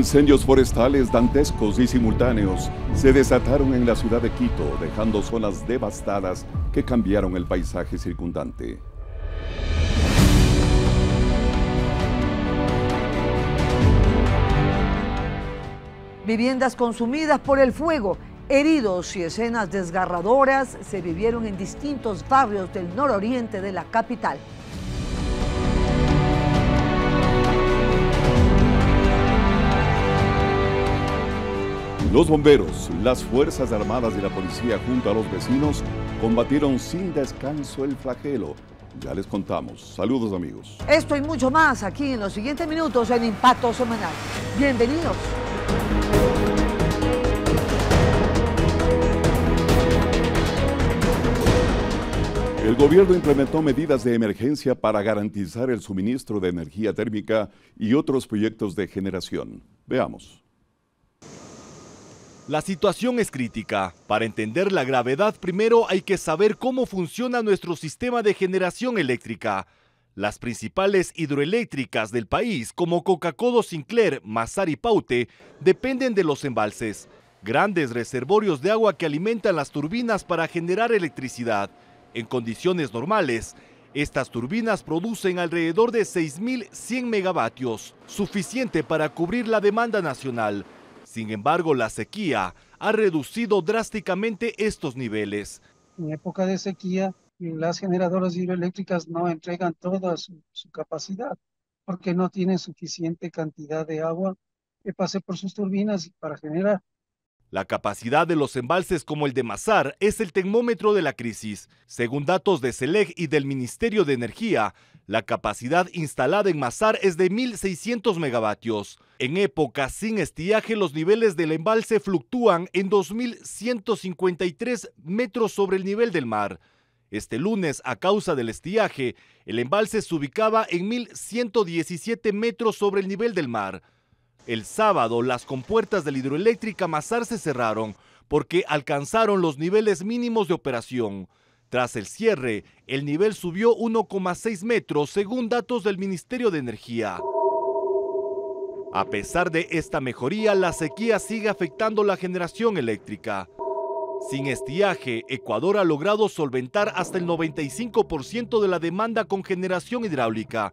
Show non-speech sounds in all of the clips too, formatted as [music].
Incendios forestales dantescos y simultáneos se desataron en la ciudad de Quito, dejando zonas devastadas que cambiaron el paisaje circundante. Viviendas consumidas por el fuego, heridos y escenas desgarradoras se vivieron en distintos barrios del nororiente de la capital. Los bomberos, las Fuerzas Armadas y la policía junto a los vecinos combatieron sin descanso el flagelo. Ya les contamos. Saludos amigos. Esto y mucho más aquí en los siguientes minutos en Impacto Semanal. Bienvenidos. El gobierno implementó medidas de emergencia para garantizar el suministro de energía térmica y otros proyectos de generación. Veamos. La situación es crítica. Para entender la gravedad, primero hay que saber cómo funciona nuestro sistema de generación eléctrica. Las principales hidroeléctricas del país, como coca codo Sinclair, Mazar y Paute, dependen de los embalses, grandes reservorios de agua que alimentan las turbinas para generar electricidad. En condiciones normales, estas turbinas producen alrededor de 6.100 megavatios, suficiente para cubrir la demanda nacional. Sin embargo, la sequía ha reducido drásticamente estos niveles. En época de sequía, las generadoras hidroeléctricas no entregan toda su, capacidad porque no tienen suficiente cantidad de agua que pase por sus turbinas para generar. La capacidad de los embalses como el de Mazar es el termómetro de la crisis. Según datos de CELEG y del Ministerio de Energía, la capacidad instalada en Mazar es de 1.600 megavatios. En épocas sin estiaje, los niveles del embalse fluctúan en 2.153 metros sobre el nivel del mar. Este lunes, a causa del estiaje, el embalse se ubicaba en 1.117 metros sobre el nivel del mar. El sábado, las compuertas de la hidroeléctrica Mazar se cerraron porque alcanzaron los niveles mínimos de operación. Tras el cierre, el nivel subió 1,6 metros según datos del Ministerio de Energía. A pesar de esta mejoría, la sequía sigue afectando la generación eléctrica. Sin estiaje, Ecuador ha logrado solventar hasta el 95% de la demanda con generación hidráulica,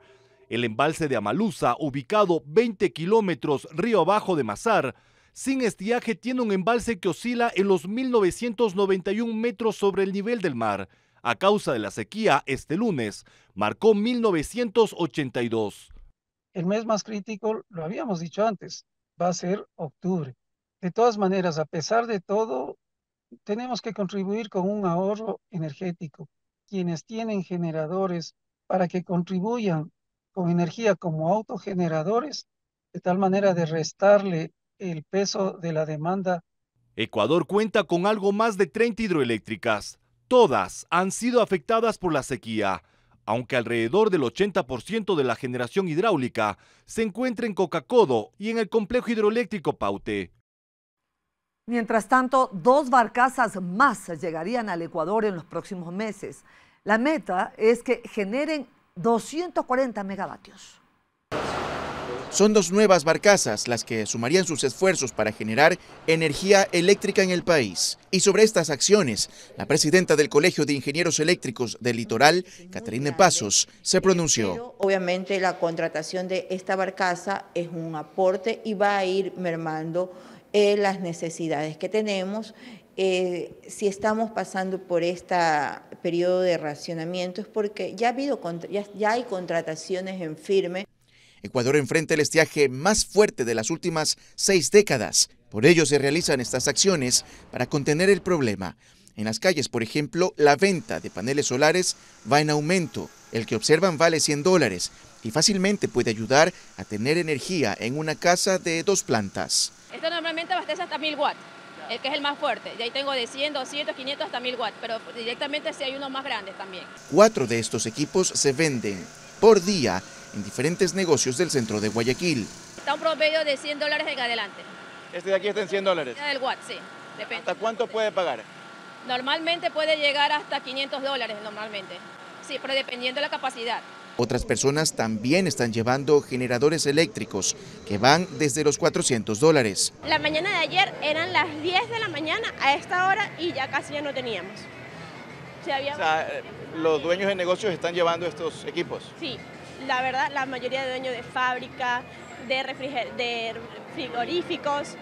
el embalse de Amaluza, ubicado 20 kilómetros río abajo de Mazar, sin estiaje tiene un embalse que oscila en los 1.991 metros sobre el nivel del mar. A causa de la sequía, este lunes marcó 1982. El mes más crítico, lo habíamos dicho antes, va a ser octubre. De todas maneras, a pesar de todo, tenemos que contribuir con un ahorro energético. Quienes tienen generadores para que contribuyan con energía como autogeneradores, de tal manera de restarle el peso de la demanda. Ecuador cuenta con algo más de 30 hidroeléctricas. Todas han sido afectadas por la sequía, aunque alrededor del 80% de la generación hidráulica se encuentra en Coca-Codo y en el complejo hidroeléctrico Paute. Mientras tanto, dos barcazas más llegarían al Ecuador en los próximos meses. La meta es que generen 240 megavatios. Son dos nuevas barcazas las que sumarían sus esfuerzos para generar energía eléctrica en el país. Y sobre estas acciones, la presidenta del Colegio de Ingenieros Eléctricos del Litoral, Caterine Pasos, se pronunció. Obviamente la contratación de esta barcaza es un aporte y va a ir mermando eh, las necesidades que tenemos. Eh, si estamos pasando por esta periodo de racionamiento es porque ya, ha habido, ya, hay contrataciones en firme. Ecuador enfrenta el estiaje más fuerte de las últimas seis décadas. Por ello se realizan estas acciones para contener el problema. En las calles, por ejemplo, la venta de paneles solares va en aumento. El que observan vale 100 dólares y fácilmente puede ayudar a tener energía en una casa de dos plantas. Esto normalmente abastece hasta 1000 watts el que es el más fuerte. Y ahí tengo de 100, 200, 500 hasta 1000 watts, pero directamente si sí hay unos más grandes también. Cuatro de estos equipos se venden por día en diferentes negocios del centro de Guayaquil. Está un promedio de 100 dólares en adelante. Este de aquí está en 100 dólares. Este el watt, sí, depende. ¿Hasta cuánto puede pagar? Normalmente puede llegar hasta 500 dólares normalmente. Sí, pero dependiendo de la capacidad. Otras personas también están llevando generadores eléctricos que van desde los 400 dólares. La mañana de ayer eran las 10 de la mañana a esta hora y ya casi ya no teníamos. o sea, los dueños de negocios están llevando estos equipos. Sí, la verdad, la mayoría de dueños de fábrica, de, de frigoríficos,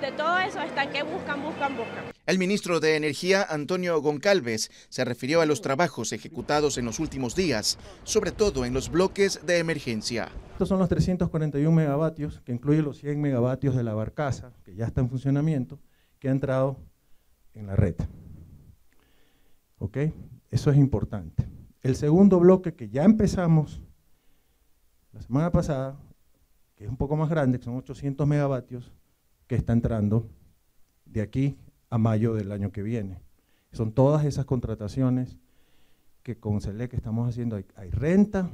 de todo eso están que buscan, buscan, buscan. El ministro de Energía, Antonio Goncalves, se refirió a los trabajos ejecutados en los últimos días, sobre todo en los bloques de emergencia. Estos son los 341 megavatios, que incluye los 100 megavatios de la barcaza, que ya está en funcionamiento, que ha entrado en la red. ¿Ok? Eso es importante. El segundo bloque que ya empezamos la semana pasada, que es un poco más grande, que son 800 megavatios, que está entrando de aquí a mayo del año que viene. Son todas esas contrataciones que con que estamos haciendo. Hay, renta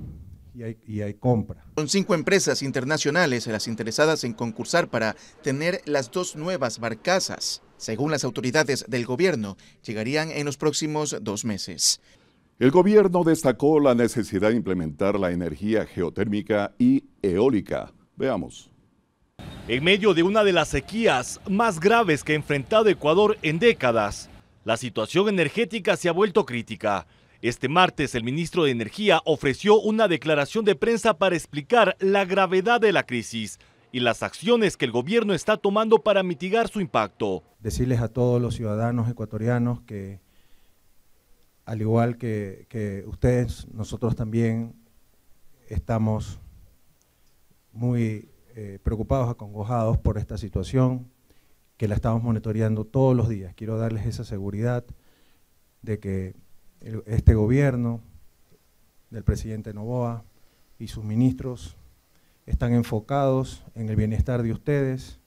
y hay, y hay compra. Son cinco empresas internacionales las interesadas en concursar para tener las dos nuevas barcazas. Según las autoridades del gobierno, llegarían en los próximos dos meses. El gobierno destacó la necesidad de implementar la energía geotérmica y eólica. Veamos. En medio de una de las sequías más graves que ha enfrentado Ecuador en décadas, la situación energética se ha vuelto crítica. Este martes el ministro de Energía ofreció una declaración de prensa para explicar la gravedad de la crisis y las acciones que el gobierno está tomando para mitigar su impacto. Decirles a todos los ciudadanos ecuatorianos que, al igual que, ustedes, nosotros también estamos muy eh, preocupados, acongojados por esta situación, que la estamos monitoreando todos los días. Quiero darles esa seguridad de que este gobierno del presidente Novoa y sus ministros están enfocados en el bienestar de ustedes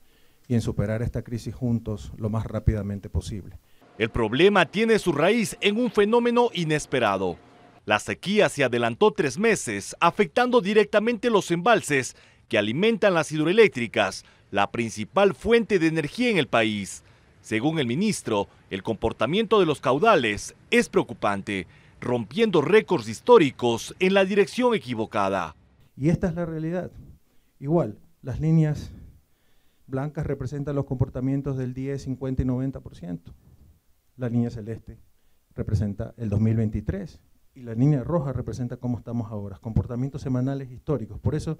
y en superar esta crisis juntos lo más rápidamente posible. El problema tiene su raíz en un fenómeno inesperado. La sequía se adelantó tres meses, afectando directamente los embalses que alimentan las hidroeléctricas, la principal fuente de energía en el país. Según el ministro, el comportamiento de los caudales es preocupante, rompiendo récords históricos en la dirección equivocada. Y esta es la realidad. Igual, las líneas blancas representan los comportamientos del 10, 50 y 90%. La línea celeste representa el 2023 y la línea roja representa cómo estamos ahora, comportamientos semanales históricos. Por eso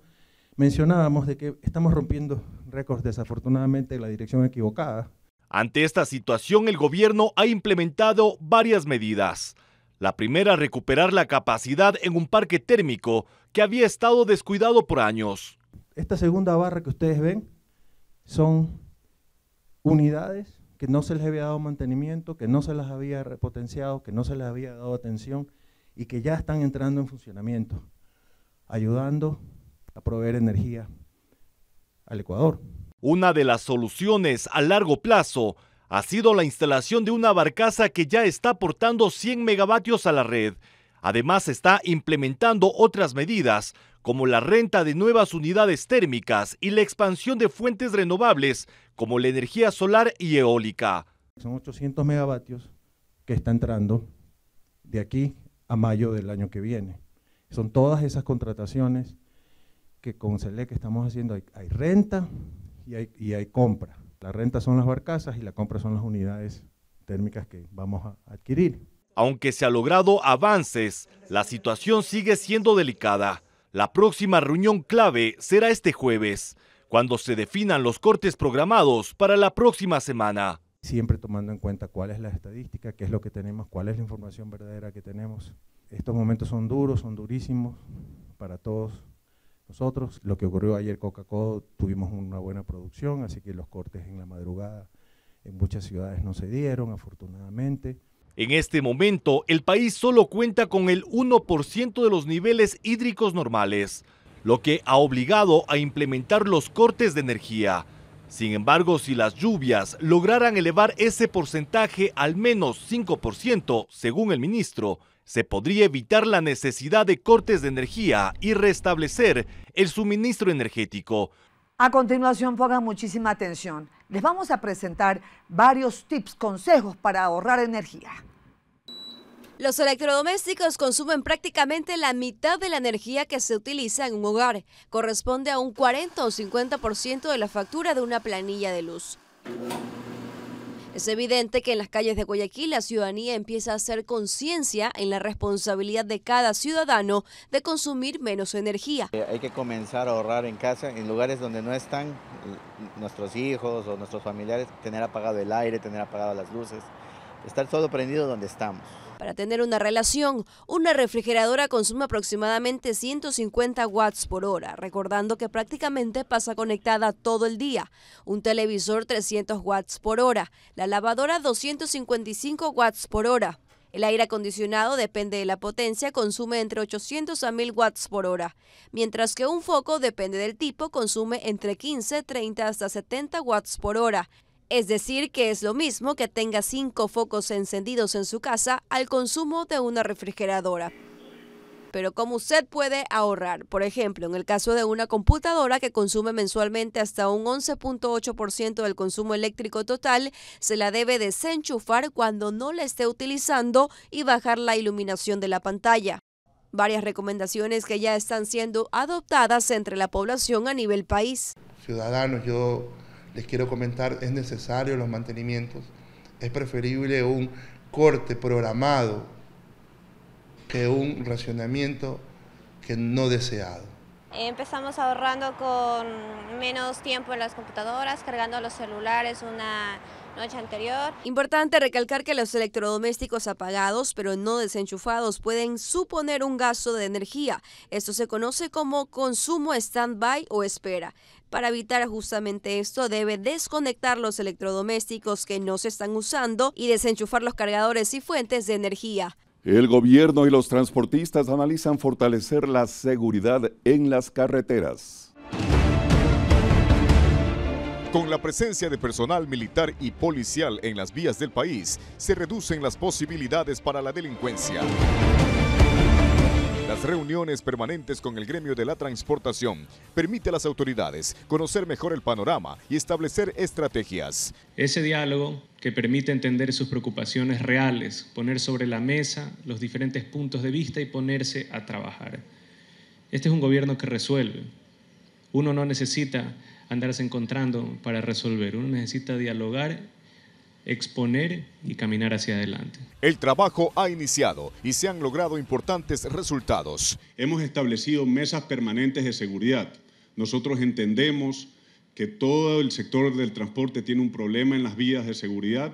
mencionábamos de que estamos rompiendo récords desafortunadamente en la dirección equivocada. Ante esta situación, el gobierno ha implementado varias medidas. La primera, recuperar la capacidad en un parque térmico que había estado descuidado por años. Esta segunda barra que ustedes ven son unidades que no se les había dado mantenimiento, que no se las había repotenciado, que no se les había dado atención y que ya están entrando en funcionamiento, ayudando proveer energía al Ecuador. Una de las soluciones a largo plazo ha sido la instalación de una barcaza que ya está aportando 100 megavatios a la red. Además, está implementando otras medidas, como la renta de nuevas unidades térmicas y la expansión de fuentes renovables, como la energía solar y eólica. Son 800 megavatios que está entrando de aquí a mayo del año que viene. Son todas esas contrataciones que con que estamos haciendo, hay, renta y hay, y hay, compra. La renta son las barcazas y la compra son las unidades térmicas que vamos a adquirir. Aunque se ha logrado avances, la situación sigue siendo delicada. La próxima reunión clave será este jueves, cuando se definan los cortes programados para la próxima semana. Siempre tomando en cuenta cuál es la estadística, qué es lo que tenemos, cuál es la información verdadera que tenemos. Estos momentos son duros, son durísimos para todos nosotros. Lo que ocurrió ayer Coca-Cola, tuvimos una buena producción, así que los cortes en la madrugada en muchas ciudades no se dieron, afortunadamente. En este momento, el país solo cuenta con el 1% de los niveles hídricos normales, lo que ha obligado a implementar los cortes de energía. Sin embargo, si las lluvias lograran elevar ese porcentaje al menos 5%, según el ministro, se podría evitar la necesidad de cortes de energía y restablecer el suministro energético. A continuación, pongan muchísima atención. Les vamos a presentar varios tips, consejos para ahorrar energía. Los electrodomésticos consumen prácticamente la mitad de la energía que se utiliza en un hogar. Corresponde a un 40 o 50% de la factura de una planilla de luz. Es evidente que en las calles de Guayaquil la ciudadanía empieza a hacer conciencia en la responsabilidad de cada ciudadano de consumir menos energía. Eh, hay que comenzar a ahorrar en casa, en lugares donde no están eh, nuestros hijos o nuestros familiares, tener apagado el aire, tener apagadas las luces, estar todo prendido donde estamos. Para tener una relación, una refrigeradora consume aproximadamente 150 watts por hora, recordando que prácticamente pasa conectada todo el día, un televisor 300 watts por hora, la lavadora 255 watts por hora, el aire acondicionado, depende de la potencia, consume entre 800 a 1000 watts por hora, mientras que un foco, depende del tipo, consume entre 15, 30 hasta 70 watts por hora. Es decir, que es lo mismo que tenga cinco focos encendidos en su casa al consumo de una refrigeradora. Pero ¿cómo usted puede ahorrar, por ejemplo, en el caso de una computadora que consume mensualmente hasta un 11.8% del consumo eléctrico total, se la debe desenchufar cuando no la esté utilizando y bajar la iluminación de la pantalla. Varias recomendaciones que ya están siendo adoptadas entre la población a nivel país. Ciudadanos, yo les quiero comentar, es necesario los mantenimientos. Es preferible un corte programado que un racionamiento que no deseado. Empezamos ahorrando con menos tiempo en las computadoras, cargando los celulares una noche anterior. Importante recalcar que los electrodomésticos apagados pero no desenchufados pueden suponer un gasto de energía. Esto se conoce como consumo stand-by o espera. Para evitar justamente esto, debe desconectar los electrodomésticos que no se están usando y desenchufar los cargadores y fuentes de energía. El gobierno y los transportistas analizan fortalecer la seguridad en las carreteras. Con la presencia de personal militar y policial en las vías del país, se reducen las posibilidades para la delincuencia. Las reuniones permanentes con el gremio de la transportación permite a las autoridades conocer mejor el panorama y establecer estrategias. Ese diálogo que permite entender sus preocupaciones reales, poner sobre la mesa los diferentes puntos de vista y ponerse a trabajar. Este es un gobierno que resuelve. Uno no necesita andarse encontrando para resolver, uno necesita dialogar exponer y caminar hacia adelante. El trabajo ha iniciado y se han logrado importantes resultados. Hemos establecido mesas permanentes de seguridad. Nosotros entendemos que todo el sector del transporte tiene un problema en las vías de seguridad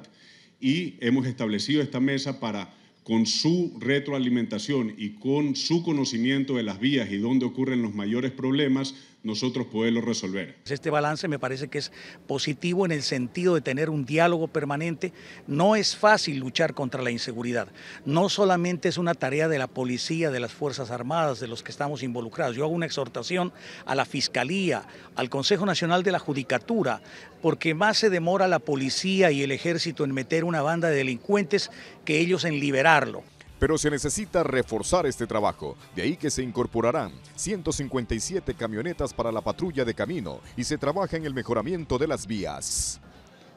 y hemos establecido esta mesa para con su retroalimentación y con su conocimiento de las vías y dónde ocurren los mayores problemas, nosotros poderlo resolver. Pues este balance me parece que es positivo en el sentido de tener un diálogo permanente. No es fácil luchar contra la inseguridad. No solamente es una tarea de la policía, de las Fuerzas Armadas, de los que estamos involucrados. Yo hago una exhortación a la Fiscalía, al Consejo Nacional de la Judicatura, porque más se demora la policía y el ejército en meter una banda de delincuentes que ellos en liberarlo. Pero se necesita reforzar este trabajo, de ahí que se incorporarán 157 camionetas para la patrulla de camino y se trabaja en el mejoramiento de las vías.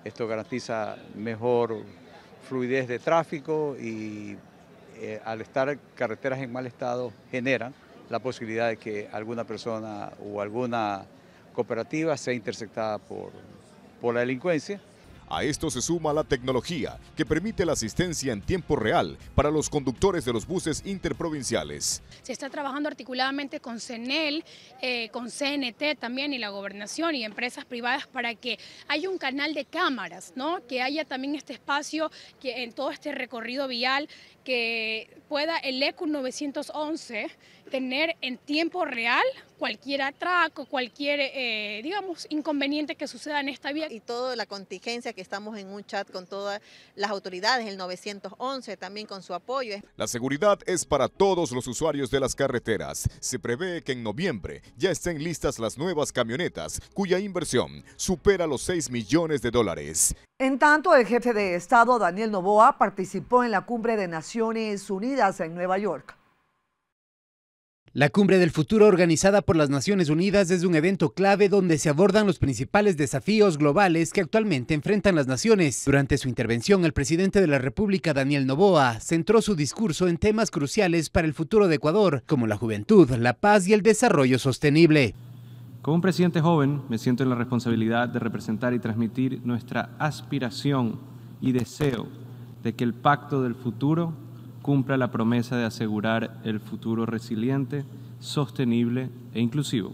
Esto garantiza mejor fluidez de tráfico y eh, al estar carreteras en mal estado generan la posibilidad de que alguna persona o alguna cooperativa sea interceptada por la delincuencia a esto se suma la tecnología que permite la asistencia en tiempo real para los conductores de los buses interprovinciales. Se está trabajando articuladamente con CENEL, eh, con CNT también y la gobernación y empresas privadas para que haya un canal de cámaras, ¿no? que haya también este espacio que en todo este recorrido vial que pueda el e ECU 911 tener en tiempo real cualquier atraco, cualquier, eh, digamos, inconveniente que suceda en esta vía. Y toda la contingencia que estamos en un chat con todas las autoridades, el 911 también con su apoyo. La seguridad es para todos los usuarios de las carreteras. Se prevé que en noviembre ya estén listas las nuevas camionetas, cuya inversión supera los 6 millones de dólares. En tanto, el jefe de Estado, Daniel Novoa, participó en la cumbre de Naciones Unidas en Nueva York. La Cumbre del Futuro organizada por las Naciones Unidas es un evento clave donde se abordan los principales desafíos globales que actualmente enfrentan las naciones. Durante su intervención, el presidente de la República, Daniel Noboa, centró su discurso en temas cruciales para el futuro de Ecuador, como la juventud, la paz y el desarrollo sostenible. Como un presidente joven, me siento en la responsabilidad de representar y transmitir nuestra aspiración y deseo de que el pacto del futuro cumpla la promesa de asegurar el futuro resiliente, sostenible e inclusivo.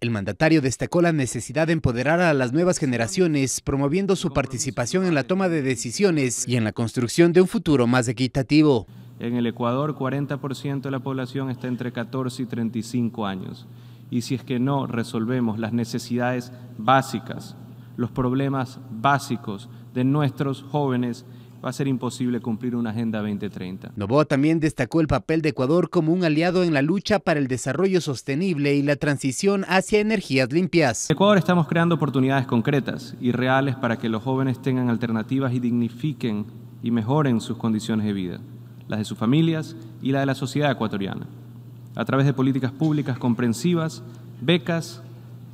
El mandatario destacó la necesidad de empoderar a las nuevas generaciones, promoviendo su participación en la toma de decisiones y en la construcción de un futuro más equitativo. En el Ecuador, 40% de la población está entre 14 y 35 años. Y si es que no resolvemos las necesidades básicas, los problemas básicos de nuestros jóvenes, va a ser imposible cumplir una Agenda 2030. Novoa también destacó el papel de Ecuador como un aliado en la lucha para el desarrollo sostenible y la transición hacia energías limpias. En Ecuador estamos creando oportunidades concretas y reales para que los jóvenes tengan alternativas y dignifiquen y mejoren sus condiciones de vida, las de sus familias y la de la sociedad ecuatoriana, a través de políticas públicas comprensivas, becas,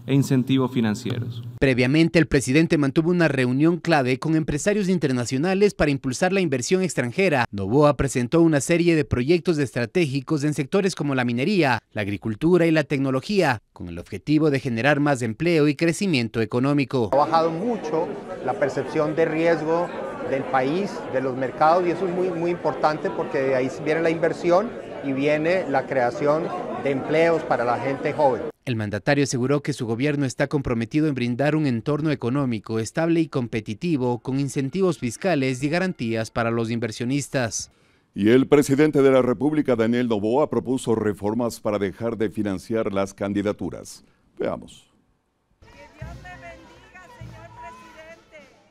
e incentivos financieros. Previamente, el presidente mantuvo una reunión clave con empresarios internacionales para impulsar la inversión extranjera. Novoa presentó una serie de proyectos estratégicos en sectores como la minería, la agricultura y la tecnología, con el objetivo de generar más empleo y crecimiento económico. Ha bajado mucho la percepción de riesgo del país, de los mercados y eso es muy, muy importante porque de ahí viene la inversión y viene la creación de empleos para la gente joven. El mandatario aseguró que su gobierno está comprometido en brindar un entorno económico estable y competitivo con incentivos fiscales y garantías para los inversionistas. Y el presidente de la República, Daniel Novoa, propuso reformas para dejar de financiar las candidaturas. Veamos.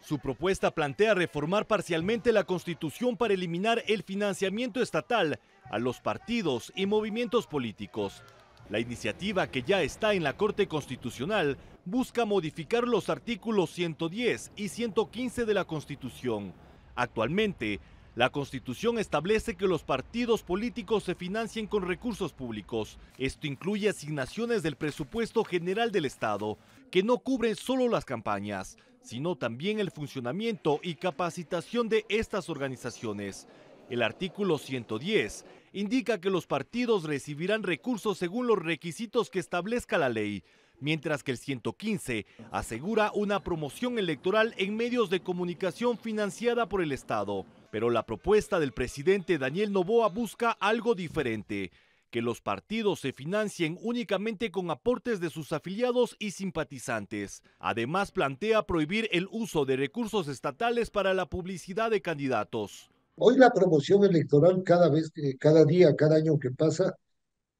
Su propuesta plantea reformar parcialmente la Constitución para eliminar el financiamiento estatal a los partidos y movimientos políticos. La iniciativa que ya está en la Corte Constitucional busca modificar los artículos 110 y 115 de la Constitución. Actualmente, la Constitución establece que los partidos políticos se financien con recursos públicos. Esto incluye asignaciones del presupuesto general del Estado, que no cubren solo las campañas, sino también el funcionamiento y capacitación de estas organizaciones. El artículo 110 indica que los partidos recibirán recursos según los requisitos que establezca la ley, mientras que el 115 asegura una promoción electoral en medios de comunicación financiada por el Estado. Pero la propuesta del presidente Daniel Novoa busca algo diferente, que los partidos se financien únicamente con aportes de sus afiliados y simpatizantes. Además, plantea prohibir el uso de recursos estatales para la publicidad de candidatos. Hoy la promoción electoral cada vez, cada día, cada año que pasa,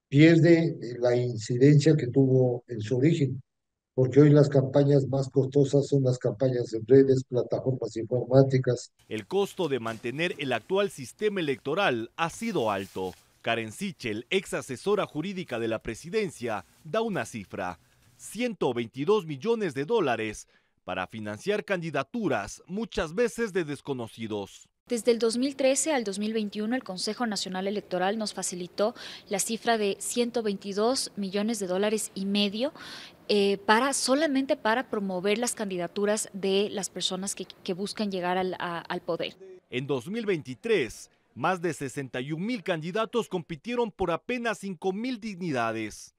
pierde eh, la incidencia que tuvo en su origen, porque hoy las campañas más costosas son las campañas en redes, plataformas informáticas. El costo de mantener el actual sistema electoral ha sido alto. Karen Sichel, ex asesora jurídica de la presidencia, da una cifra, 122 millones de dólares para financiar candidaturas muchas veces de desconocidos. Desde el 2013 al 2021, el Consejo Nacional Electoral nos facilitó la cifra de 122 millones de dólares y medio eh, para solamente para promover las candidaturas de las personas que, buscan llegar al, al poder. En 2023, más de 61 mil candidatos compitieron por apenas 5 mil dignidades.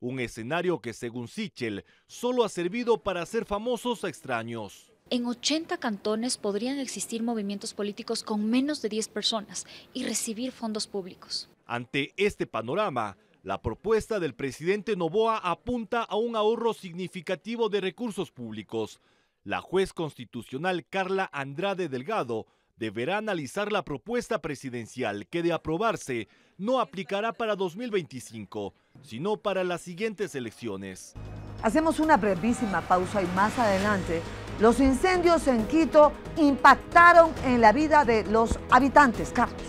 Un escenario que, según Sichel, solo ha servido para hacer famosos a extraños. En 80 cantones podrían existir movimientos políticos con menos de 10 personas y recibir fondos públicos. Ante este panorama, la propuesta del presidente Novoa apunta a un ahorro significativo de recursos públicos. La juez constitucional Carla Andrade Delgado deberá analizar la propuesta presidencial que de aprobarse no aplicará para 2025, sino para las siguientes elecciones. Hacemos una brevísima pausa y más adelante los incendios en Quito impactaron en la vida de los habitantes, Carlos.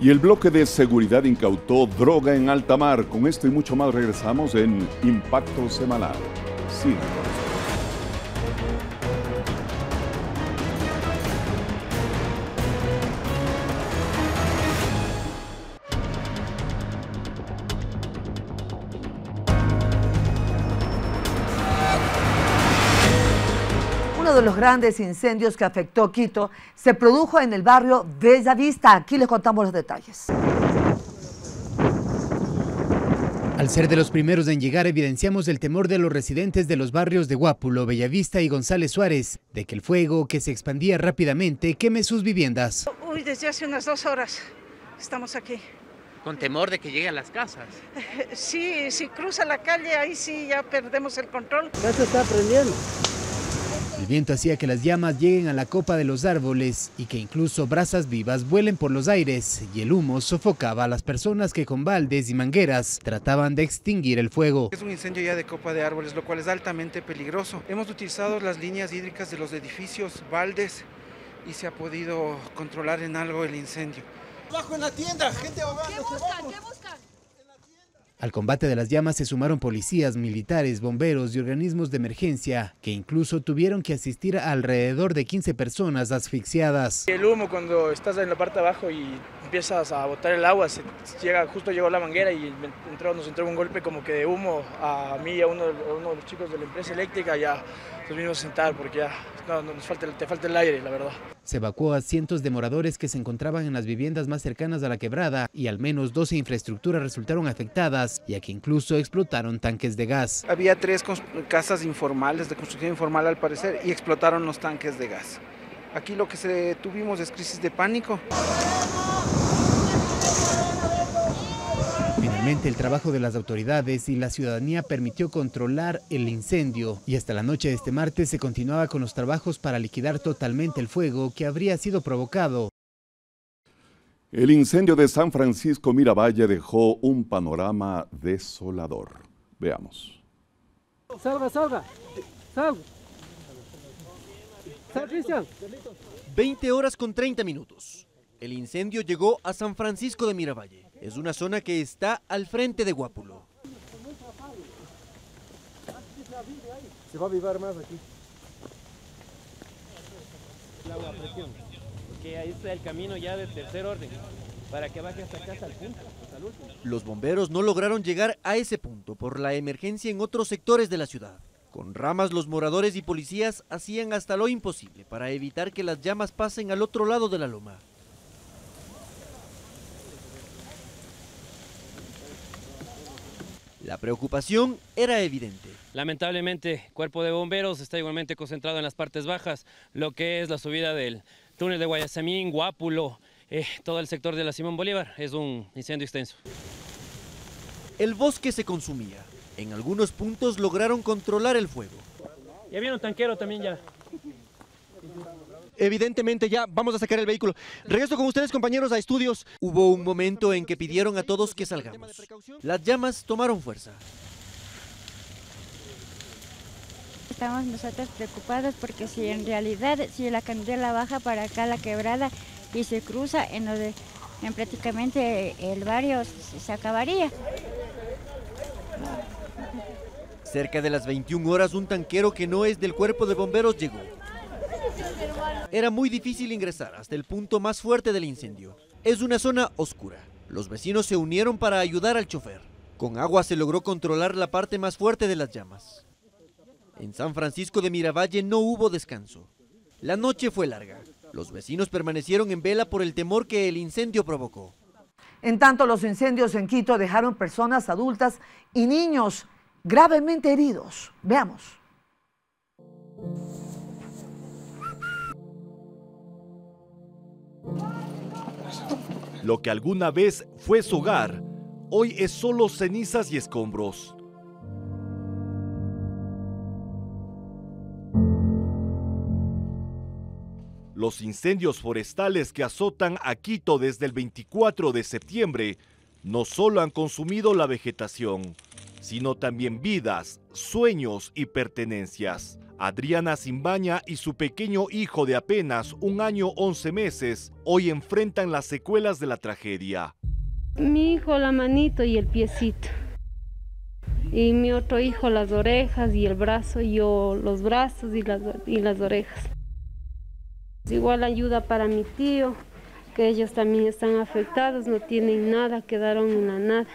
Y el bloque de seguridad incautó droga en alta mar. Con esto y mucho más regresamos en Impacto Semanal. Sí. de los grandes incendios que afectó Quito se produjo en el barrio Bella Vista. Aquí les contamos los detalles. Al ser de los primeros en llegar, evidenciamos el temor de los residentes de los barrios de Guápulo, Bellavista y González Suárez de que el fuego, que se expandía rápidamente, queme sus viviendas. Uy, desde hace unas dos horas estamos aquí. ¿Con temor de que llegue a las casas? [laughs] Sí, si cruza la calle, ahí sí ya perdemos el control. Ya se está prendiendo. El viento hacía que las llamas lleguen a la copa de los árboles y que incluso brasas vivas vuelen por los aires y el humo sofocaba a las personas que con baldes y mangueras trataban de extinguir el fuego. Es un incendio ya de copa de árboles, lo cual es altamente peligroso. Hemos utilizado las líneas hídricas de los edificios, baldes y se ha podido controlar en algo el incendio. Bajo en la tienda, gente al combate de las llamas se sumaron policías, militares, bomberos y organismos de emergencia, que incluso tuvieron que asistir a alrededor de 15 personas asfixiadas. El humo cuando estás en la parte abajo y empiezas a botar el agua, se llega, justo llegó la manguera y entró, nos entró un golpe como que de humo a mí y a uno, uno de los chicos de la empresa eléctrica, ya nos vinimos a sentar porque ya nos falta, te falta el aire, la verdad. Se evacuó a cientos de moradores que se encontraban en las viviendas más cercanas a la quebrada y al menos 12 infraestructuras resultaron afectadas, ya que incluso explotaron tanques de gas. Había tres casas informales, de construcción informal al parecer, y explotaron los tanques de gas. Aquí lo que se tuvimos es crisis de pánico el trabajo de las autoridades y la ciudadanía permitió controlar el incendio y hasta la noche de este martes se continuaba con los trabajos para liquidar totalmente el fuego que habría sido provocado. El incendio de San Francisco Miravalle dejó un panorama desolador. Veamos. Salga, salga. Salga. Salga, Cristian. 20 horas con 30 minutos. El incendio llegó a San Francisco de Miravalle es una zona que está al frente de Guápulo. va a más orden, Los bomberos no lograron llegar a ese punto por la emergencia en otros sectores de la ciudad. Con ramas los moradores y policías hacían hasta lo imposible para evitar que las llamas pasen al otro lado de la loma. La preocupación era evidente. Lamentablemente, Cuerpo de Bomberos está igualmente concentrado en las partes bajas, lo que es la subida del túnel de Guayasamín, Guápulo, eh, todo el sector de la Simón Bolívar. Es un incendio extenso. El bosque se consumía. En algunos puntos lograron controlar el fuego. Ya un tanquero también ya evidentemente ya vamos a sacar el vehículo. Regreso con ustedes, compañeros, a estudios. Hubo un momento en que pidieron a todos que salgamos. Las llamas tomaron fuerza. Estamos nosotros preocupados porque si en realidad, si la candela baja para acá la quebrada y se cruza en, lo de, en prácticamente el barrio, se acabaría. Cerca de las 21 horas, un tanquero que no es del cuerpo de bomberos llegó. Era muy difícil ingresar hasta el punto más fuerte del incendio. Es una zona oscura. Los vecinos se unieron para ayudar al chofer. Con agua se logró controlar la parte más fuerte de las llamas. En San Francisco de Miravalle no hubo descanso. La noche fue larga. Los vecinos permanecieron en vela por el temor que el incendio provocó. En tanto, los incendios en Quito dejaron personas adultas y niños gravemente heridos. Veamos. Lo que alguna vez fue su hogar, hoy es solo cenizas y escombros. Los incendios forestales que azotan a Quito desde el 24 de septiembre no solo han consumido la vegetación, sino también vidas, sueños y pertenencias. Adriana Simbaña y su pequeño hijo de apenas un año 11 meses hoy enfrentan las secuelas de la tragedia. Mi hijo la manito y el piecito. Y mi otro hijo las orejas y el brazo, y yo los brazos y las, y las orejas. Igual ayuda para mi tío, que ellos también están afectados, no tienen nada, quedaron en la nada.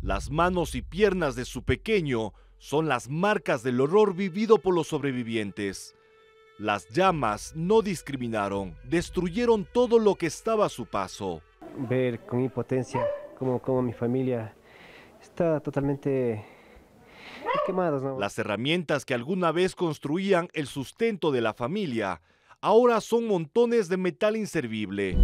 Las manos y piernas de su pequeño son las marcas del horror vivido por los sobrevivientes. Las llamas no discriminaron, destruyeron todo lo que estaba a su paso. Ver con impotencia cómo, mi familia está totalmente quemada. Las herramientas que alguna vez construían el sustento de la familia ahora son montones de metal inservible.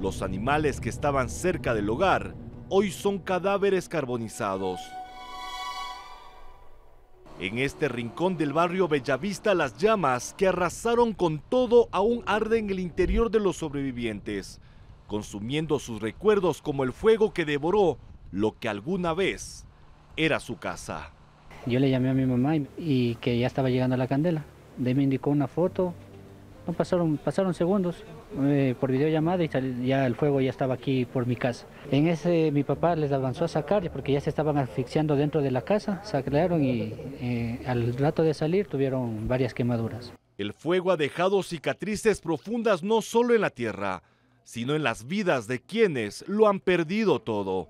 Los animales que estaban cerca del hogar hoy son cadáveres carbonizados. En este rincón del barrio Bellavista, las llamas que arrasaron con todo aún arden el interior de los sobrevivientes, consumiendo sus recuerdos como el fuego que devoró lo que alguna vez era su casa. Yo le llamé a mi mamá y, y que ya estaba llegando la candela de me indicó una foto. No pasaron, pasaron segundos eh, por videollamada y ya el fuego ya estaba aquí por mi casa. En ese mi papá les avanzó a sacar porque ya se estaban asfixiando dentro de la casa, sacaron y eh, al rato de salir tuvieron varias quemaduras. El fuego ha dejado cicatrices profundas no solo en la tierra, sino en las vidas de quienes lo han perdido todo.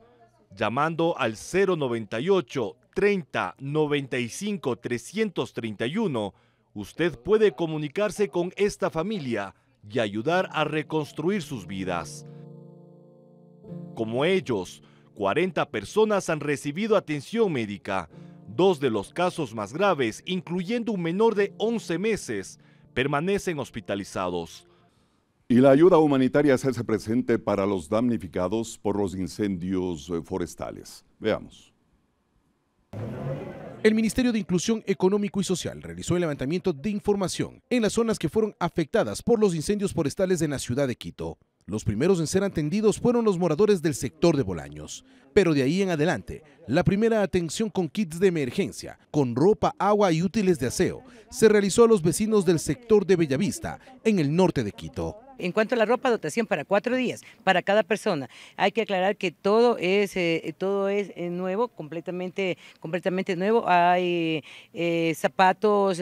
Llamando al 098 30 95 331 usted puede comunicarse con esta familia y ayudar a reconstruir sus vidas. Como ellos, 40 personas han recibido atención médica. Dos de los casos más graves, incluyendo un menor de 11 meses, permanecen hospitalizados. Y la ayuda humanitaria se hace presente para los damnificados por los incendios eh, forestales. Veamos. El Ministerio de Inclusión Económico y Social realizó el levantamiento de información en las zonas que fueron afectadas por los incendios forestales en la ciudad de Quito. Los primeros en ser atendidos fueron los moradores del sector de Bolaños. Pero de ahí en adelante, la primera atención con kits de emergencia, con ropa, agua y útiles de aseo, se realizó a los vecinos del sector de Bellavista, en el norte de Quito. En cuanto a la ropa, dotación para cuatro días, para cada persona. Hay que aclarar que todo es, eh, todo es eh, nuevo, completamente, completamente nuevo. Hay eh, zapatos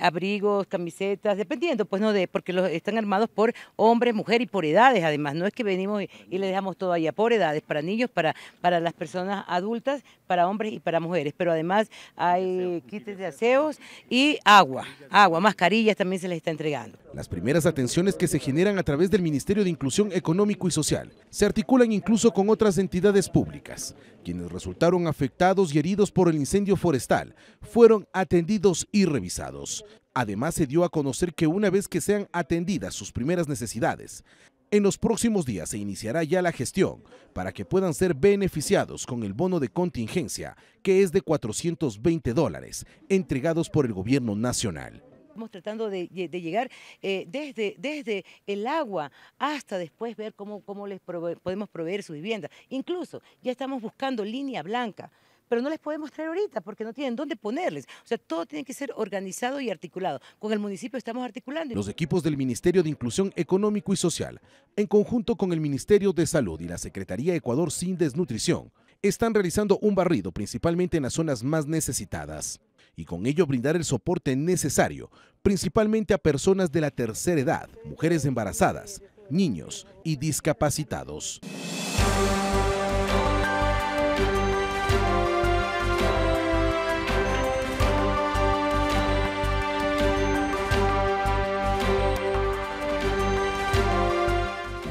abrigos, camisetas, dependiendo, pues no de, porque los están armados por hombres, mujer y por edades, además, no es que venimos y, le dejamos todo allá, por edades, para niños, para, para las personas adultas, para hombres y para mujeres, pero además hay kits de aseos y agua, agua, mascarillas también se les está entregando. Las primeras atenciones que se generan a través del Ministerio de Inclusión Económico y Social se articulan incluso con otras entidades públicas, quienes resultaron afectados y heridos por el incendio forestal, fueron atendidos y revisados. Además, se dio a conocer que una vez que sean atendidas sus primeras necesidades, en los próximos días se iniciará ya la gestión para que puedan ser beneficiados con el bono de contingencia, que es de 420 dólares, entregados por el gobierno nacional. Estamos tratando de, llegar eh, desde, desde el agua hasta después ver cómo, les podemos proveer su vivienda. Incluso ya estamos buscando línea blanca pero no les podemos traer ahorita porque no tienen dónde ponerles. O sea, todo tiene que ser organizado y articulado. Con el municipio estamos articulando. Los equipos del Ministerio de Inclusión Económico y Social, en conjunto con el Ministerio de Salud y la Secretaría Ecuador sin Desnutrición, están realizando un barrido principalmente en las zonas más necesitadas y con ello brindar el soporte necesario, principalmente a personas de la tercera edad, mujeres embarazadas, niños y discapacitados.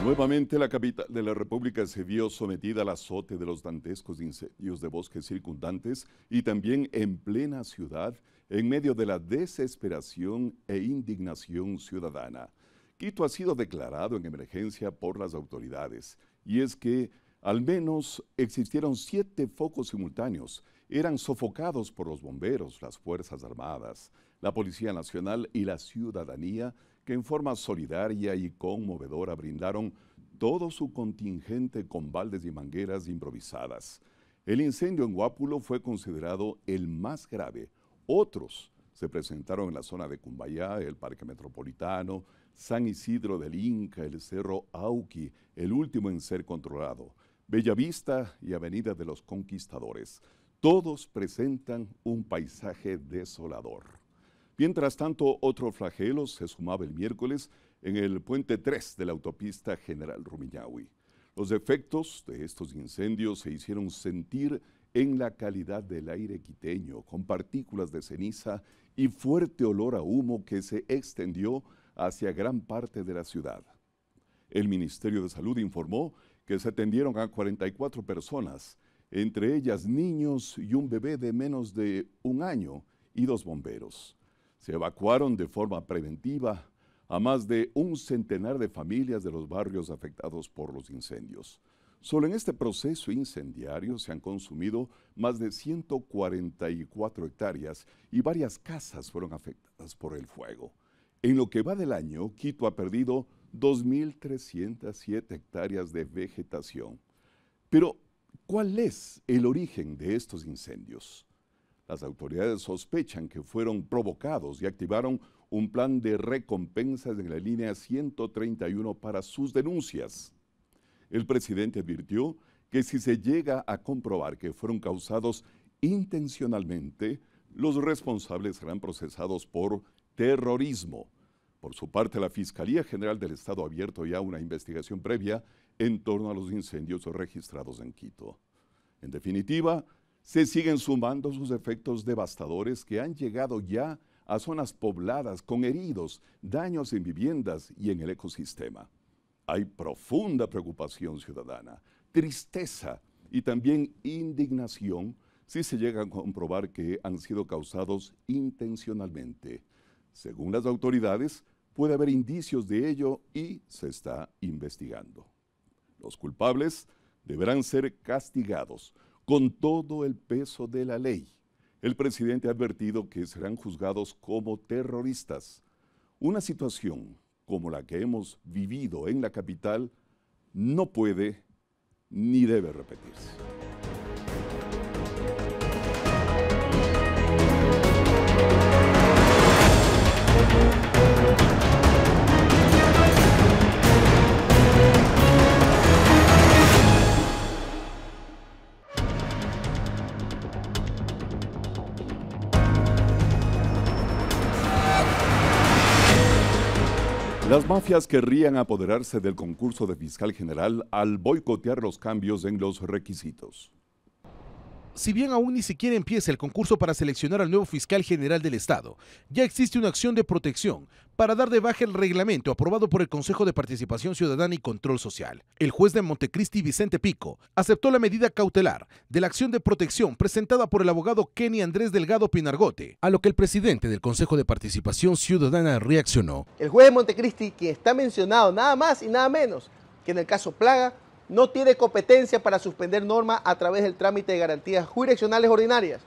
Nuevamente la capital de la República se vio sometida al azote de los dantescos incendios de bosques circundantes y también en plena ciudad, en medio de la desesperación e indignación ciudadana. Quito ha sido declarado en emergencia por las autoridades y es que al menos existieron siete focos simultáneos. Eran sofocados por los bomberos, las Fuerzas Armadas, la Policía Nacional y la ciudadanía que en forma solidaria y conmovedora brindaron todo su contingente con baldes y mangueras improvisadas. El incendio en Guápulo fue considerado el más grave. Otros se presentaron en la zona de Cumbayá, el Parque Metropolitano, San Isidro del Inca, el Cerro Auqui, el último en ser controlado, Bellavista y Avenida de los Conquistadores. Todos presentan un paisaje desolador. Mientras tanto, otro flagelo se sumaba el miércoles en el puente 3 de la autopista General Rumiñahui. Los efectos de estos incendios se hicieron sentir en la calidad del aire quiteño, con partículas de ceniza y fuerte olor a humo que se extendió hacia gran parte de la ciudad. El Ministerio de Salud informó que se atendieron a 44 personas, entre ellas niños y un bebé de menos de un año y dos bomberos. Se evacuaron de forma preventiva a más de un centenar de familias de los barrios afectados por los incendios. Solo en este proceso incendiario se han consumido más de 144 hectáreas y varias casas fueron afectadas por el fuego. En lo que va del año, Quito ha perdido 2.307 hectáreas de vegetación. Pero, ¿cuál es el origen de estos incendios? Las autoridades sospechan que fueron provocados y activaron un plan de recompensas en la línea 131 para sus denuncias. El presidente advirtió que si se llega a comprobar que fueron causados intencionalmente, los responsables serán procesados por terrorismo. Por su parte, la Fiscalía General del Estado ha abierto ya una investigación previa en torno a los incendios registrados en Quito. En definitiva, se siguen sumando sus efectos devastadores que han llegado ya a zonas pobladas con heridos, daños en viviendas y en el ecosistema. Hay profunda preocupación ciudadana, tristeza y también indignación si se llega a comprobar que han sido causados intencionalmente. Según las autoridades, puede haber indicios de ello y se está investigando. Los culpables deberán ser castigados con todo el peso de la ley. El presidente ha advertido que serán juzgados como terroristas. Una situación como la que hemos vivido en la capital no puede ni debe repetirse. Las mafias querrían apoderarse del concurso de fiscal general al boicotear los cambios en los requisitos. Si bien aún ni siquiera empieza el concurso para seleccionar al nuevo fiscal general del Estado, ya existe una acción de protección para dar de baja el reglamento aprobado por el Consejo de Participación Ciudadana y Control Social. El juez de Montecristi, Vicente Pico, aceptó la medida cautelar de la acción de protección presentada por el abogado Kenny Andrés Delgado Pinargote, a lo que el presidente del Consejo de Participación Ciudadana reaccionó. El juez de Montecristi, que está mencionado nada más y nada menos que en el caso Plaga, no tiene competencia para suspender norma a través del trámite de garantías jurisdiccionales ordinarias,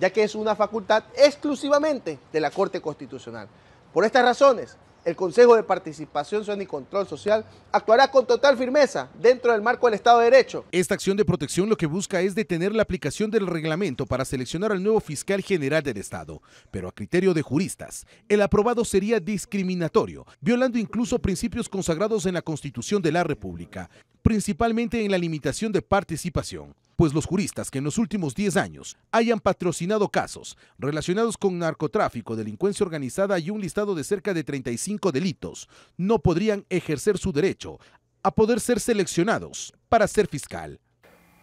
ya que es una facultad exclusivamente de la Corte Constitucional. Por estas razones, el Consejo de Participación y Control Social actuará con total firmeza dentro del marco del Estado de Derecho. Esta acción de protección lo que busca es detener la aplicación del reglamento para seleccionar al nuevo fiscal general del Estado, pero a criterio de juristas, el aprobado sería discriminatorio, violando incluso principios consagrados en la Constitución de la República, principalmente en la limitación de participación pues los juristas que en los últimos 10 años hayan patrocinado casos relacionados con narcotráfico, delincuencia organizada y un listado de cerca de 35 delitos, no podrían ejercer su derecho a poder ser seleccionados para ser fiscal.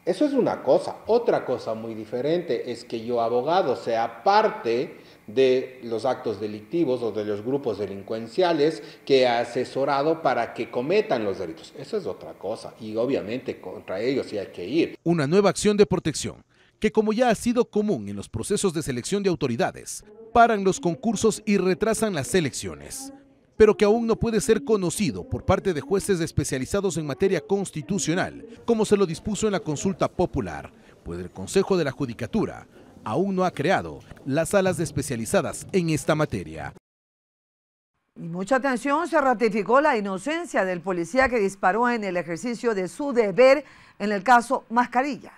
Eso es una cosa. Otra cosa muy diferente es que yo, abogado, sea parte de los actos delictivos o de los grupos delincuenciales que ha asesorado para que cometan los delitos. Eso es otra cosa y obviamente contra ellos sí hay que ir. Una nueva acción de protección que como ya ha sido común en los procesos de selección de autoridades, paran los concursos y retrasan las elecciones pero que aún no puede ser conocido por parte de jueces especializados en materia constitucional, como se lo dispuso en la consulta popular, pues el Consejo de la Judicatura aún no ha creado las salas especializadas en esta materia. mucha atención, se ratificó la inocencia del policía que disparó en el ejercicio de su deber en el caso Mascarilla.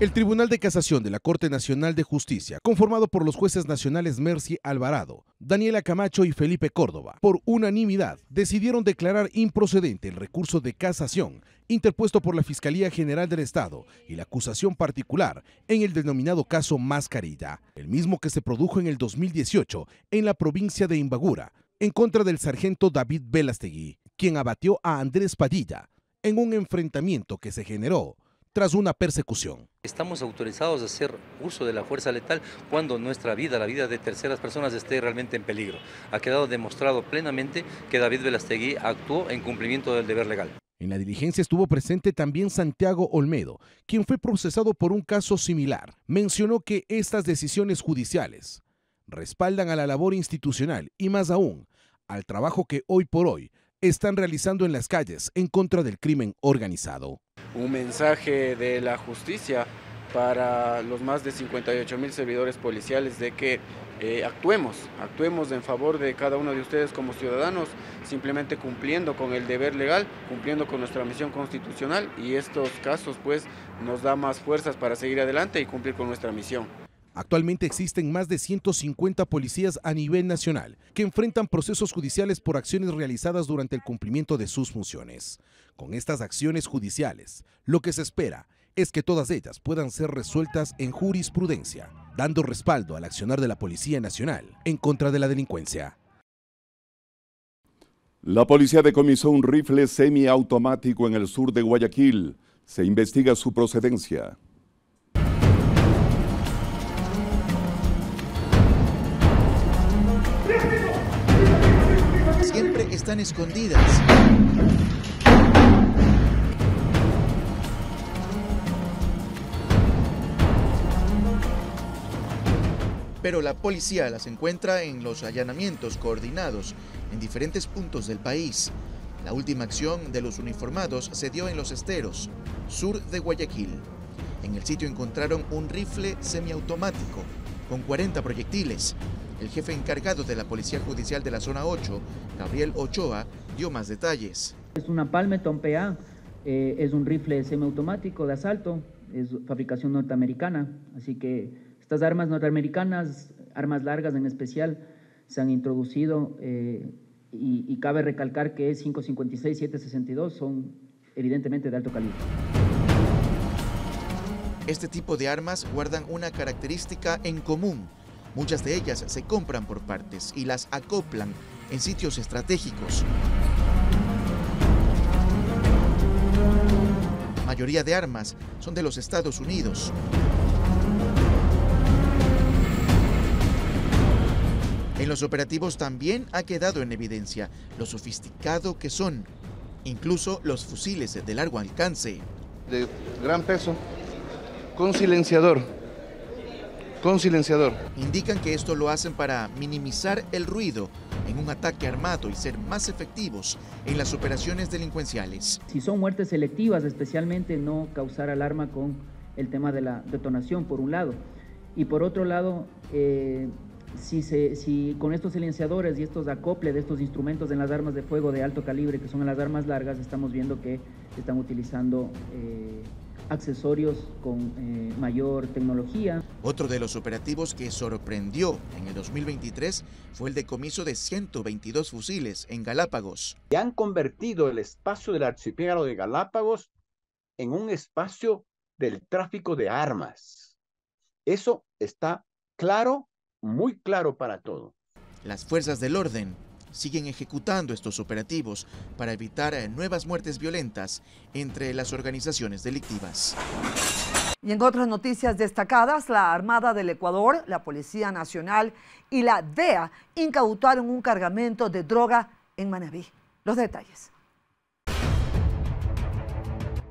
El Tribunal de Casación de la Corte Nacional de Justicia, conformado por los jueces nacionales Mercy Alvarado, Daniela Camacho y Felipe Córdoba, por unanimidad decidieron declarar improcedente el recurso de casación interpuesto por la Fiscalía General del Estado y la acusación particular en el denominado caso Mascarilla, el mismo que se produjo en el 2018 en la provincia de Imbagura en contra del sargento David Velastegui, quien abatió a Andrés Padilla en un enfrentamiento que se generó tras una persecución. Estamos autorizados a hacer uso de la fuerza letal cuando nuestra vida, la vida de terceras personas, esté realmente en peligro. Ha quedado demostrado plenamente que David Velastegui actuó en cumplimiento del deber legal. En la diligencia estuvo presente también Santiago Olmedo, quien fue procesado por un caso similar. Mencionó que estas decisiones judiciales respaldan a la labor institucional y más aún al trabajo que hoy por hoy están realizando en las calles en contra del crimen organizado un mensaje de la justicia para los más de 58 mil servidores policiales de que eh, actuemos, actuemos en favor de cada uno de ustedes como ciudadanos, simplemente cumpliendo con el deber legal, cumpliendo con nuestra misión constitucional y estos casos pues nos da más fuerzas para seguir adelante y cumplir con nuestra misión. Actualmente existen más de 150 policías a nivel nacional que enfrentan procesos judiciales por acciones realizadas durante el cumplimiento de sus funciones. Con estas acciones judiciales, lo que se espera es que todas ellas puedan ser resueltas en jurisprudencia, dando respaldo al accionar de la Policía Nacional en contra de la delincuencia. La policía decomisó un rifle semiautomático en el sur de Guayaquil. Se investiga su procedencia. Siempre están escondidas. pero la policía las encuentra en los allanamientos coordinados en diferentes puntos del país. La última acción de los uniformados se dio en Los Esteros, sur de Guayaquil. En el sitio encontraron un rifle semiautomático con 40 proyectiles. El jefe encargado de la Policía Judicial de la Zona 8, Gabriel Ochoa, dio más detalles. Es una palme PA, eh, es un rifle semiautomático de asalto, es fabricación norteamericana, así que estas armas norteamericanas, armas largas en especial, se han introducido eh, y, cabe recalcar que 556 762 son evidentemente de alto calibre. Este tipo de armas guardan una característica en común. Muchas de ellas se compran por partes y las acoplan en sitios estratégicos. La mayoría de armas son de los Estados Unidos. En los operativos también ha quedado en evidencia lo sofisticado que son, incluso los fusiles de largo alcance. De gran peso, con silenciador. Con silenciador. Indican que esto lo hacen para minimizar el ruido en un ataque armado y ser más efectivos en las operaciones delincuenciales. Si son muertes selectivas, especialmente no causar alarma con el tema de la detonación, por un lado. Y por otro lado, eh, si, con estos silenciadores y estos acople de estos instrumentos en las armas de fuego de alto calibre, que son las armas largas, estamos viendo que están utilizando eh, accesorios con eh, mayor tecnología. Otro de los operativos que sorprendió en el 2023 fue el decomiso de 122 fusiles en Galápagos. Y han convertido el espacio del archipiélago de Galápagos en un espacio del tráfico de armas. Eso está claro muy claro para todo. Las fuerzas del orden siguen ejecutando estos operativos para evitar eh, nuevas muertes violentas entre las organizaciones delictivas. Y en otras noticias destacadas, la Armada del Ecuador, la Policía Nacional y la DEA incautaron un cargamento de droga en Manabí. Los detalles.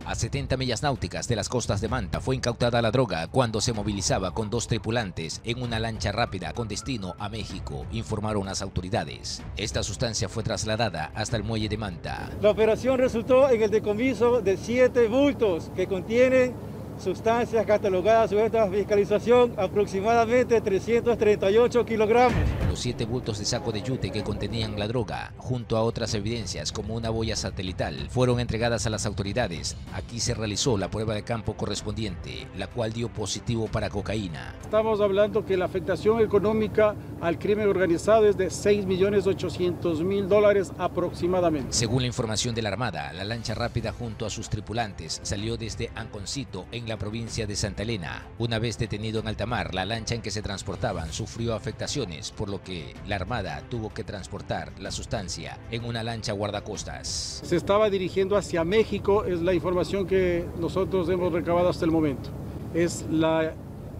A 70 millas náuticas de las costas de Manta fue incautada la droga cuando se movilizaba con dos tripulantes en una lancha rápida con destino a México, informaron las autoridades. Esta sustancia fue trasladada hasta el muelle de Manta. La operación resultó en el decomiso de siete bultos que contienen sustancias catalogadas sujetas a fiscalización, aproximadamente 338 kilogramos. Los siete bultos de saco de yute que contenían la droga, junto a otras evidencias como una boya satelital, fueron entregadas a las autoridades. Aquí se realizó la prueba de campo correspondiente, la cual dio positivo para cocaína. Estamos hablando que la afectación económica al crimen organizado es de 6 millones 800 mil dólares aproximadamente. Según la información de la Armada, la lancha rápida junto a sus tripulantes salió desde Anconcito en en la provincia de Santa Elena. Una vez detenido en alta mar, la lancha en que se transportaban sufrió afectaciones, por lo que la Armada tuvo que transportar la sustancia en una lancha guardacostas. Se estaba dirigiendo hacia México, es la información que nosotros hemos recabado hasta el momento. Es la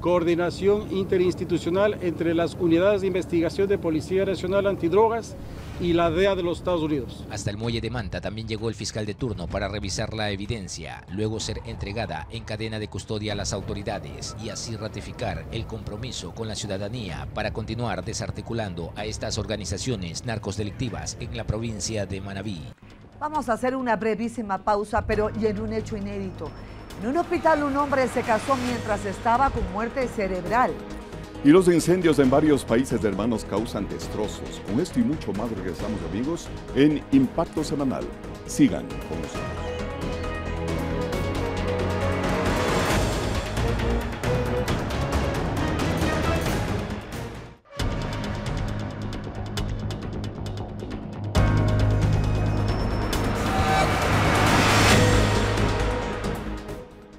coordinación interinstitucional entre las unidades de investigación de Policía Nacional Antidrogas y la DEA de los Estados Unidos. Hasta el muelle de Manta también llegó el fiscal de turno para revisar la evidencia, luego ser entregada en cadena de custodia a las autoridades y así ratificar el compromiso con la ciudadanía para continuar desarticulando a estas organizaciones narcos en la provincia de Manabí. Vamos a hacer una brevísima pausa, pero y en un hecho inédito. En un hospital un hombre se casó mientras estaba con muerte cerebral. Y los incendios en varios países de hermanos causan destrozos. Con esto y mucho más regresamos amigos en Impacto Semanal. Sigan con nosotros.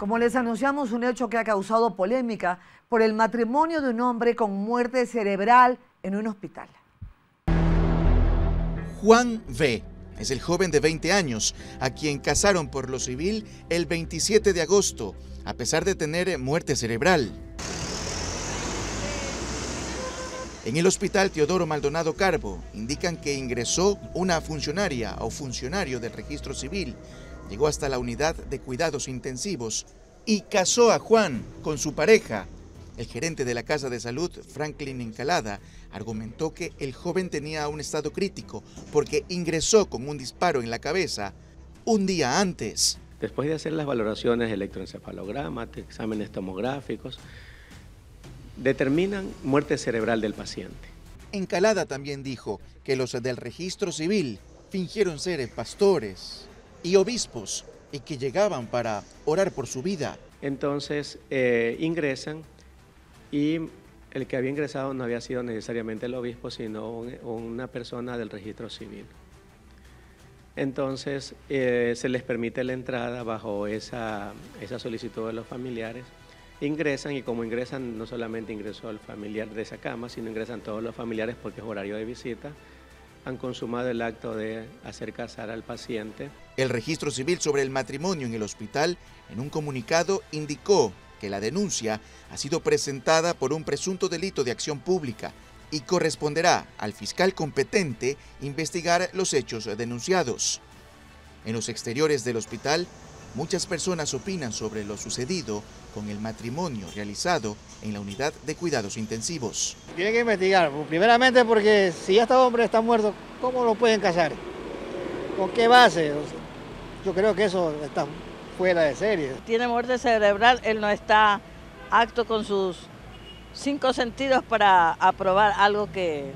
Como les anunciamos, un hecho que ha causado polémica por el matrimonio de un hombre con muerte cerebral en un hospital. Juan V. Es el joven de 20 años, a quien casaron por lo civil el 27 de agosto, a pesar de tener muerte cerebral. En el hospital Teodoro Maldonado Carbo indican que ingresó una funcionaria o funcionario del registro civil llegó hasta la unidad de cuidados intensivos y casó a Juan con su pareja. El gerente de la casa de salud, Franklin Encalada, argumentó que el joven tenía un estado crítico porque ingresó con un disparo en la cabeza un día antes. Después de hacer las valoraciones de electroencefalograma, exámenes tomográficos, determinan muerte cerebral del paciente. Encalada también dijo que los del registro civil fingieron ser pastores y obispos y que llegaban para orar por su vida. Entonces eh, ingresan y el que había ingresado no había sido necesariamente el obispo, sino una persona del registro civil. Entonces eh, se les permite la entrada bajo esa, esa solicitud de los familiares. Ingresan y como ingresan no solamente ingresó el familiar de esa cama, sino ingresan todos los familiares porque es horario de visita han consumado el acto de hacer casar al paciente. El registro civil sobre el matrimonio en el hospital, en un comunicado, indicó que la denuncia ha sido presentada por un presunto delito de acción pública y corresponderá al fiscal competente investigar los hechos denunciados. En los exteriores del hospital, Muchas personas opinan sobre lo sucedido con el matrimonio realizado en la unidad de cuidados intensivos. Tienen que investigar, pues, primeramente porque si ya este hombre está muerto, ¿cómo lo pueden casar? ¿Con qué base? yo creo que eso está fuera de serie. Tiene muerte cerebral, él no está acto con sus cinco sentidos para aprobar algo que,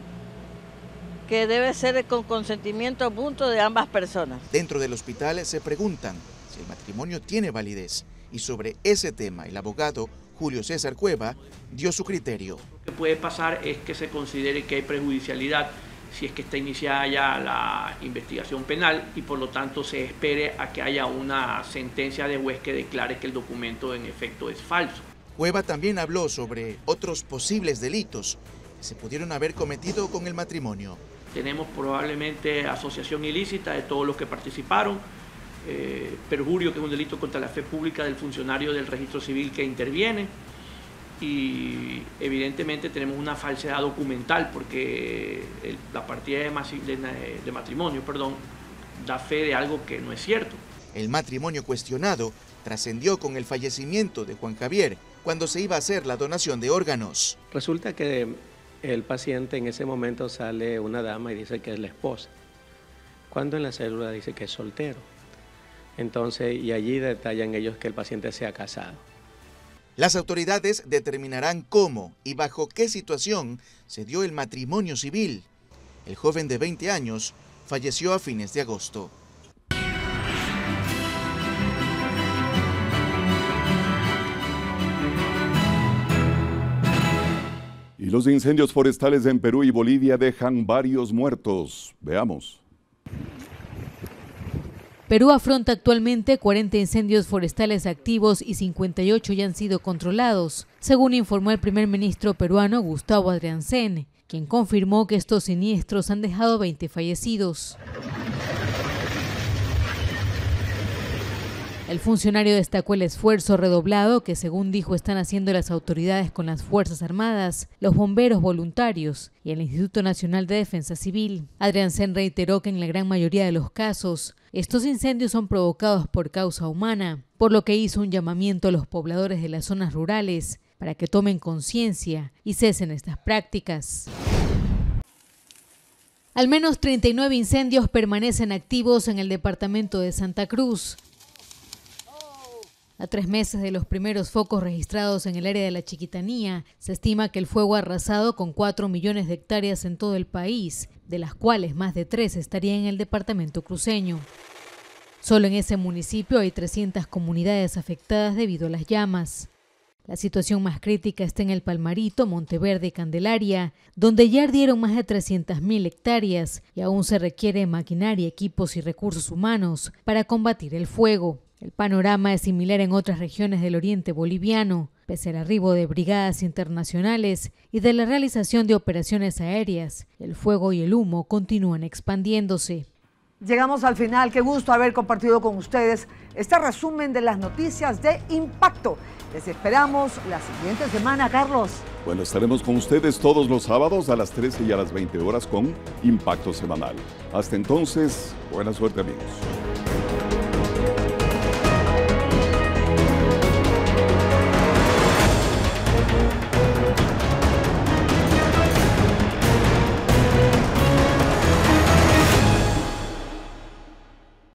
que debe ser con consentimiento punto de ambas personas. Dentro del hospital se preguntan el matrimonio tiene validez. Y sobre ese tema, el abogado Julio César Cueva dio su criterio. Lo que puede pasar es que se considere que hay prejudicialidad si es que está iniciada ya la investigación penal y por lo tanto se espere a que haya una sentencia de juez que declare que el documento en efecto es falso. Cueva también habló sobre otros posibles delitos que se pudieron haber cometido con el matrimonio. Tenemos probablemente asociación ilícita de todos los que participaron, eh, perjurio, que es un delito contra la fe pública del funcionario del registro civil que interviene. Y evidentemente tenemos una falsedad documental porque la partida eh, de, matrimonio perdón, da fe de algo que no es cierto. El matrimonio cuestionado trascendió con el fallecimiento de Juan Javier cuando se iba a hacer la donación de órganos. Resulta que el paciente en ese momento sale una dama y dice que es la esposa, cuando en la célula dice que es soltero. Entonces, y allí detallan ellos que el paciente sea casado. Las autoridades determinarán cómo y bajo qué situación se dio el matrimonio civil. El joven de 20 años falleció a fines de agosto. Y los incendios forestales en Perú y Bolivia dejan varios muertos. Veamos. Perú afronta actualmente 40 incendios forestales activos y 58 ya han sido controlados, según informó el primer ministro peruano Gustavo Zen, quien confirmó que estos siniestros han dejado 20 fallecidos. El funcionario destacó el esfuerzo redoblado que, según dijo, están haciendo las autoridades con las Fuerzas Armadas, los bomberos voluntarios y el Instituto Nacional de Defensa Civil. Adrián Sen reiteró que en la gran mayoría de los casos, estos incendios son provocados por causa humana, por lo que hizo un llamamiento a los pobladores de las zonas rurales para que tomen conciencia y cesen estas prácticas. Al menos 39 incendios permanecen activos en el departamento de Santa Cruz. A tres meses de los primeros focos registrados en el área de la Chiquitanía, se estima que el fuego ha arrasado con 4 millones de hectáreas en todo el país, de las cuales más de tres estarían en el departamento cruceño. Solo en ese municipio hay 300 comunidades afectadas debido a las llamas. La situación más crítica está en el Palmarito, Monteverde y Candelaria, donde ya ardieron más de 300.000 hectáreas y aún se requiere maquinaria, equipos y recursos humanos para combatir el fuego. El panorama es similar en otras regiones del oriente boliviano, pese al arribo de brigadas internacionales y de la realización de operaciones aéreas. El fuego y el humo continúan expandiéndose. Llegamos al final, qué gusto haber compartido con ustedes este resumen de las noticias de impacto. Les esperamos la siguiente semana, Carlos. Bueno, estaremos con ustedes todos los sábados a las 13 y a las 20 horas con Impacto Semanal. Hasta entonces, buena suerte amigos.